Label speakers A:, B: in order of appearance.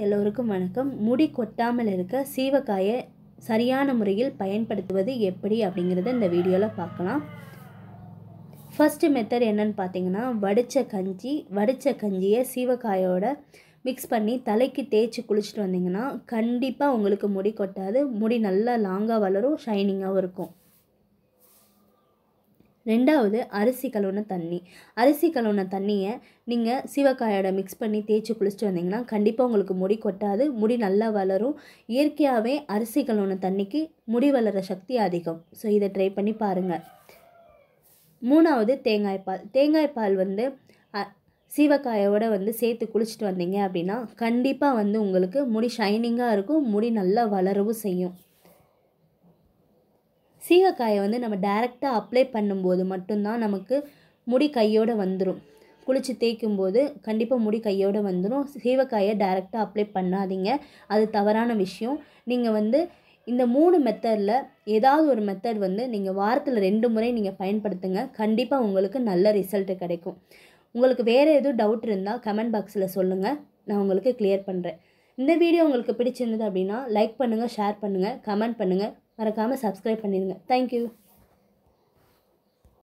A: எல்லோருக்கும் வணக்கம் முடி கொட்டாமல் இருக்க சீவக்காயை சரியான முறையில் பயன்படுத்துவது எப்படி அப்படிங்கிறத இந்த வீடியோவில் பார்க்கலாம் ஃபஸ்ட்டு மெத்தட் என்னன்னு பார்த்தீங்கன்னா வடித்த கஞ்சி வடித்த கஞ்சியை சீவக்காயோட மிக்ஸ் பண்ணி தலைக்கு தேய்ச்சி குளிச்சுட்டு வந்தீங்கன்னா கண்டிப்பாக உங்களுக்கு முடி கொட்டாது முடி நல்லா லாங்காக வளரும் ஷைனிங்காகவும் இருக்கும் ரெண்டாவது அரிசி கழுவுன தண்ணி அரிசி கழுவுன தண்ணியை நீங்கள் சீவக்காயோட மிக்ஸ் பண்ணி தேய்ச்சி குளிச்சுட்டு வந்தீங்கன்னா கண்டிப்பாக உங்களுக்கு முடி கொட்டாது முடி நல்லா வளரும் இயற்கையாகவே அரிசி கழுவுன தண்ணிக்கு முடி வளர சக்தி அதிகம் ஸோ இதை ட்ரை பண்ணி பாருங்கள் மூணாவது தேங்காய் பால் தேங்காய் பால் வந்து சீவக்காயோட வந்து சேர்த்து குளிச்சுட்டு வந்தீங்க அப்படின்னா கண்டிப்பாக வந்து உங்களுக்கு முடி ஷைனிங்காக இருக்கும் முடி நல்லா வளரவும் செய்யும் சீகக்காயை வந்து நம்ம டைரெக்டாக அப்ளை பண்ணும்போது மட்டும்தான் நமக்கு முடி கையோடு வந்துடும் குளித்து தேய்க்கும் போது கண்டிப்பாக முடி கையோடு வந்துடும் சீவக்காயை டைரெக்டாக அப்ளை பண்ணாதீங்க அது தவறான விஷயம் நீங்கள் வந்து இந்த மூணு மெத்தடில் ஏதாவது ஒரு மெத்தட் வந்து நீங்கள் வாரத்தில் ரெண்டு முறை நீங்கள் பயன்படுத்துங்க கண்டிப்பாக உங்களுக்கு நல்ல ரிசல்ட்டு கிடைக்கும் உங்களுக்கு வேறு எதுவும் டவுட் இருந்தால் கமெண்ட் பாக்ஸில் சொல்லுங்கள் நான் உங்களுக்கு கிளியர் பண்ணுறேன் இந்த வீடியோ உங்களுக்கு பிடிச்சிருந்தது அப்படின்னா லைக் பண்ணுங்கள் ஷேர் பண்ணுங்கள் கமெண்ட் பண்ணுங்கள் மறக்காமல் சப்ஸ்கிரைப் பண்ணிடுங்க தேங்க்யூ